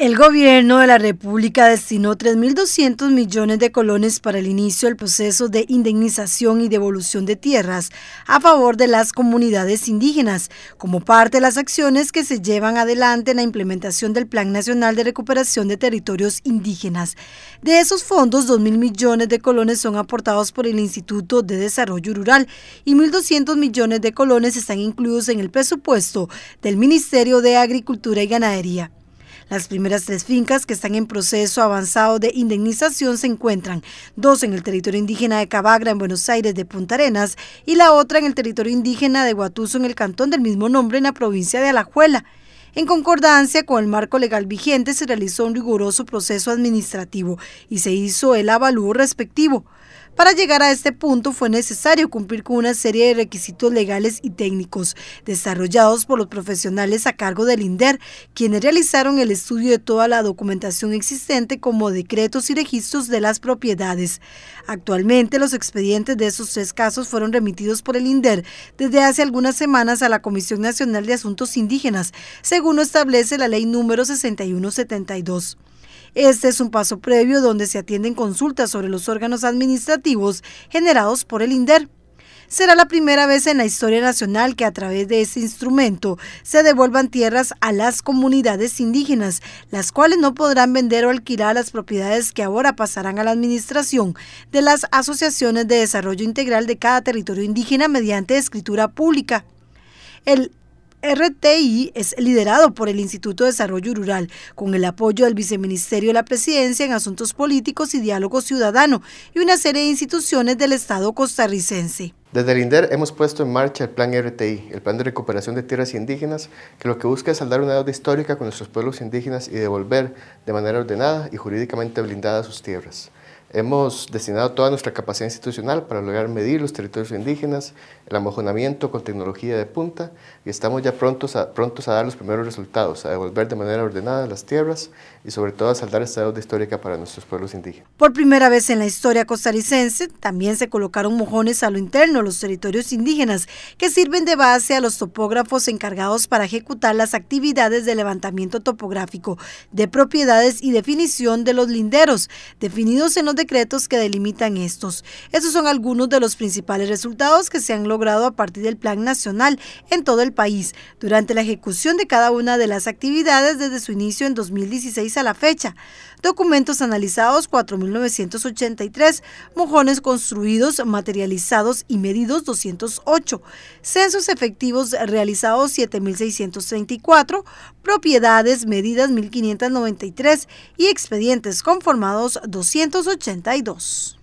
El gobierno de la República destinó 3.200 millones de colones para el inicio del proceso de indemnización y devolución de tierras a favor de las comunidades indígenas, como parte de las acciones que se llevan adelante en la implementación del Plan Nacional de Recuperación de Territorios Indígenas. De esos fondos, 2.000 millones de colones son aportados por el Instituto de Desarrollo Rural y 1.200 millones de colones están incluidos en el presupuesto del Ministerio de Agricultura y Ganadería. Las primeras tres fincas que están en proceso avanzado de indemnización se encuentran, dos en el territorio indígena de Cabagra, en Buenos Aires, de Punta Arenas, y la otra en el territorio indígena de Guatuzo, en el cantón del mismo nombre, en la provincia de Alajuela. En concordancia con el marco legal vigente se realizó un riguroso proceso administrativo y se hizo el avalúo respectivo. Para llegar a este punto fue necesario cumplir con una serie de requisitos legales y técnicos desarrollados por los profesionales a cargo del INDER, quienes realizaron el estudio de toda la documentación existente como decretos y registros de las propiedades. Actualmente los expedientes de esos tres casos fueron remitidos por el INDER desde hace algunas semanas a la Comisión Nacional de Asuntos Indígenas, según lo establece la ley número 6172. Este es un paso previo donde se atienden consultas sobre los órganos administrativos generados por el INDER será la primera vez en la historia nacional que a través de este instrumento se devuelvan tierras a las comunidades indígenas, las cuales no podrán vender o alquilar las propiedades que ahora pasarán a la administración de las asociaciones de desarrollo integral de cada territorio indígena mediante escritura pública. El RTI es liderado por el Instituto de Desarrollo Rural, con el apoyo del Viceministerio de la Presidencia en Asuntos Políticos y Diálogo Ciudadano y una serie de instituciones del Estado costarricense. Desde el INDER hemos puesto en marcha el Plan RTI, el Plan de Recuperación de Tierras Indígenas, que lo que busca es saldar una deuda histórica con nuestros pueblos indígenas y devolver de manera ordenada y jurídicamente blindada sus tierras. Hemos destinado toda nuestra capacidad institucional para lograr medir los territorios indígenas, el amojonamiento con tecnología de punta y estamos ya prontos a, prontos a dar los primeros resultados, a devolver de manera ordenada las tierras y sobre todo a saldar esta deuda histórica para nuestros pueblos indígenas. Por primera vez en la historia costarricense también se colocaron mojones a lo interno los territorios indígenas que sirven de base a los topógrafos encargados para ejecutar las actividades de levantamiento topográfico de propiedades y definición de los linderos definidos en los decretos que delimitan estos. Esos son algunos de los principales resultados que se han logrado a partir del Plan Nacional en todo el país, durante la ejecución de cada una de las actividades desde su inicio en 2016 a la fecha. Documentos analizados 4.983, mojones construidos, materializados y medidos 208, censos efectivos realizados 7.634, propiedades medidas 1.593 y expedientes conformados 280. 62.